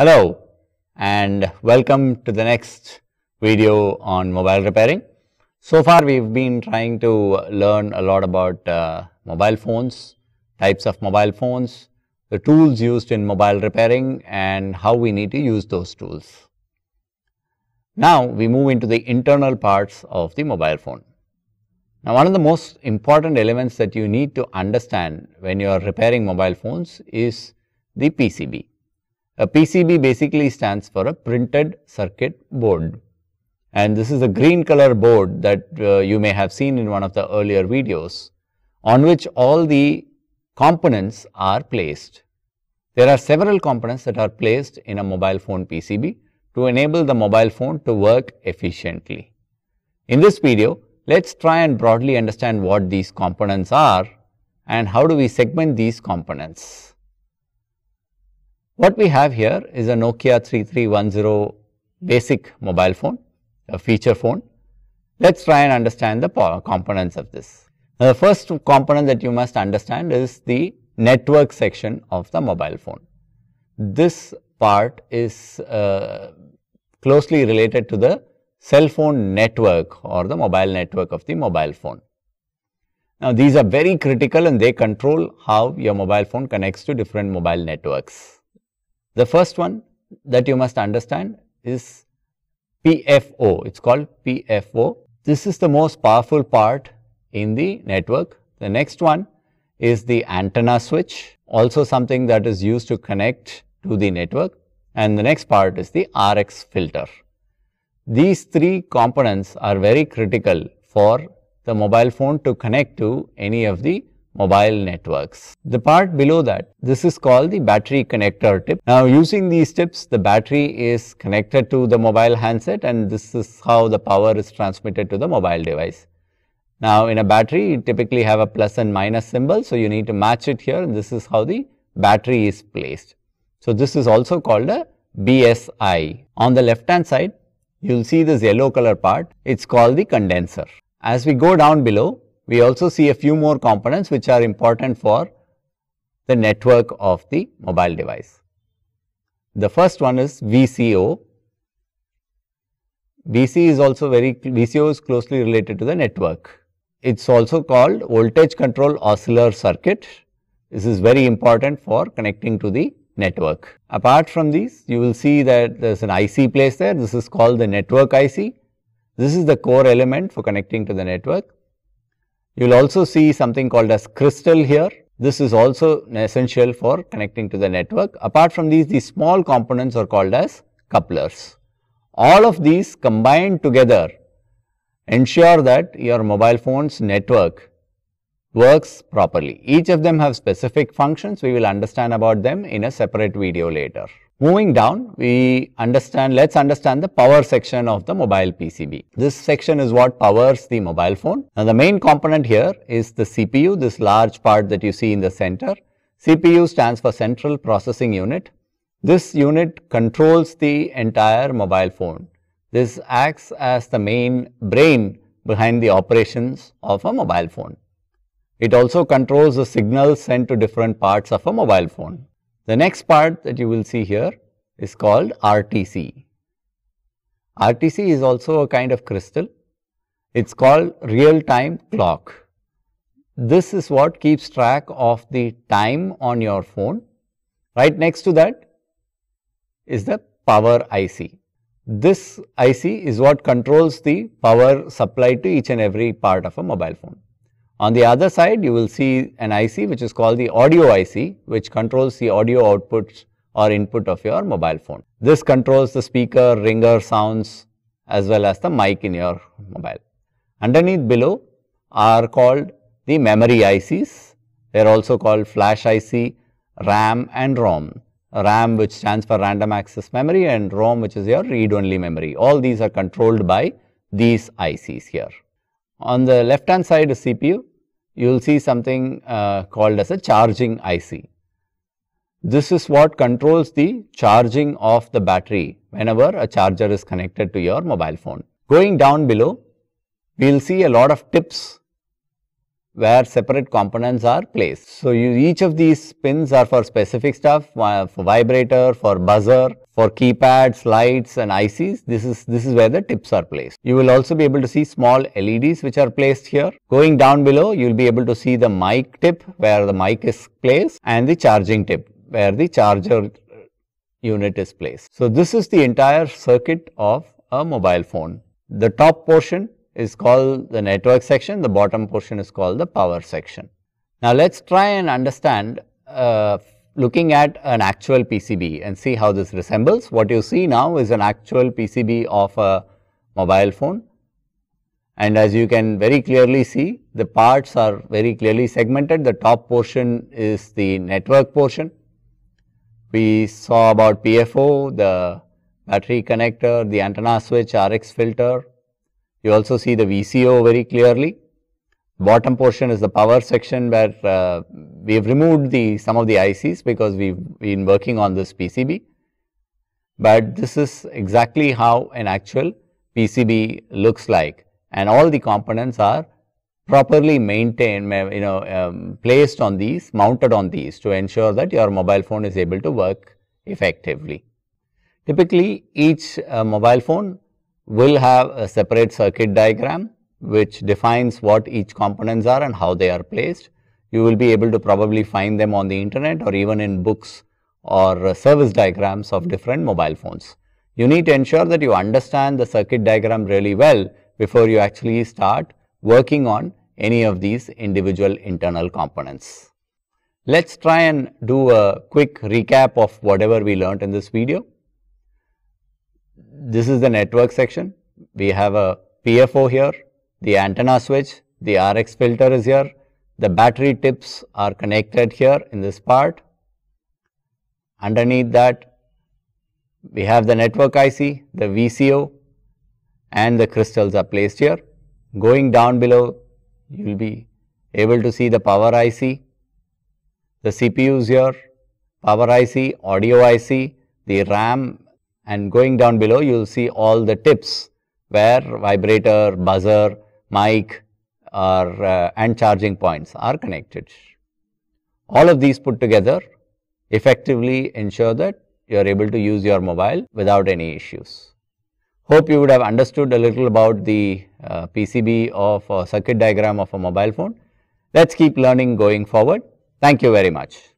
Hello and welcome to the next video on mobile repairing. So far we've been trying to learn a lot about uh, mobile phones, types of mobile phones, the tools used in mobile repairing and how we need to use those tools. Now we move into the internal parts of the mobile phone. Now one of the most important elements that you need to understand when you are repairing mobile phones is the PCB. A PCB basically stands for a printed circuit board. And this is a green color board that uh, you may have seen in one of the earlier videos on which all the components are placed. There are several components that are placed in a mobile phone PCB to enable the mobile phone to work efficiently. In this video, let's try and broadly understand what these components are and how do we segment these components. What we have here is a Nokia 3310 basic mobile phone, a feature phone. Let us try and understand the components of this. Now, the first component that you must understand is the network section of the mobile phone. This part is uh, closely related to the cell phone network or the mobile network of the mobile phone. Now, these are very critical and they control how your mobile phone connects to different mobile networks. The first one that you must understand is PFO, it is called PFO. This is the most powerful part in the network. The next one is the antenna switch, also something that is used to connect to the network and the next part is the RX filter. These three components are very critical for the mobile phone to connect to any of the mobile networks. The part below that, this is called the battery connector tip. Now using these tips, the battery is connected to the mobile handset and this is how the power is transmitted to the mobile device. Now in a battery, you typically have a plus and minus symbol, so you need to match it here and this is how the battery is placed. So this is also called a BSI. On the left hand side, you will see this yellow color part, it is called the condenser. As we go down below, we also see a few more components which are important for the network of the mobile device. The first one is VCO. VC is also very, VCO is closely related to the network. It is also called voltage control oscillator circuit. This is very important for connecting to the network. Apart from these, you will see that there is an IC placed there. This is called the network IC. This is the core element for connecting to the network. You will also see something called as crystal here. This is also essential for connecting to the network. Apart from these, these small components are called as couplers. All of these combined together ensure that your mobile phone's network works properly. Each of them have specific functions. We will understand about them in a separate video later. Moving down, we understand, let's understand the power section of the mobile PCB. This section is what powers the mobile phone. Now, the main component here is the CPU, this large part that you see in the center. CPU stands for Central Processing Unit. This unit controls the entire mobile phone. This acts as the main brain behind the operations of a mobile phone. It also controls the signals sent to different parts of a mobile phone. The next part that you will see here is called RTC. RTC is also a kind of crystal. It is called real time clock. This is what keeps track of the time on your phone. Right next to that is the power IC. This IC is what controls the power supply to each and every part of a mobile phone. On the other side, you will see an IC which is called the audio IC, which controls the audio outputs or input of your mobile phone. This controls the speaker, ringer, sounds as well as the mic in your mobile. Underneath below are called the memory ICs. They are also called flash IC, RAM and ROM. RAM which stands for random access memory and ROM which is your read only memory. All these are controlled by these ICs here. On the left hand side is CPU, you will see something uh, called as a charging IC. This is what controls the charging of the battery whenever a charger is connected to your mobile phone. Going down below, we will see a lot of tips where separate components are placed. So, you, each of these pins are for specific stuff, for vibrator, for buzzer, for keypads, lights and ICs, this is, this is where the tips are placed. You will also be able to see small LEDs which are placed here. Going down below, you will be able to see the mic tip where the mic is placed and the charging tip where the charger unit is placed. So, this is the entire circuit of a mobile phone. The top portion is called the network section, the bottom portion is called the power section. Now, let us try and understand uh, looking at an actual PCB and see how this resembles. What you see now is an actual PCB of a mobile phone and as you can very clearly see the parts are very clearly segmented. The top portion is the network portion. We saw about PFO, the battery connector, the antenna switch, RX filter. You also see the VCO very clearly bottom portion is the power section where uh, we have removed the some of the ICs because we've been working on this PCB. But this is exactly how an actual PCB looks like and all the components are properly maintained, you know, um, placed on these, mounted on these to ensure that your mobile phone is able to work effectively. Typically, each uh, mobile phone will have a separate circuit diagram which defines what each components are and how they are placed. You will be able to probably find them on the internet or even in books or uh, service diagrams of different mobile phones. You need to ensure that you understand the circuit diagram really well before you actually start working on any of these individual internal components. Let's try and do a quick recap of whatever we learnt in this video. This is the network section. We have a PFO here the antenna switch, the RX filter is here, the battery tips are connected here in this part. Underneath that, we have the network IC, the VCO, and the crystals are placed here. Going down below, you will be able to see the power IC, the CPUs here, power IC, audio IC, the RAM, and going down below, you will see all the tips where vibrator, buzzer, mic or, uh, and charging points are connected. All of these put together effectively ensure that you are able to use your mobile without any issues. Hope you would have understood a little about the uh, PCB of a circuit diagram of a mobile phone. Let's keep learning going forward. Thank you very much.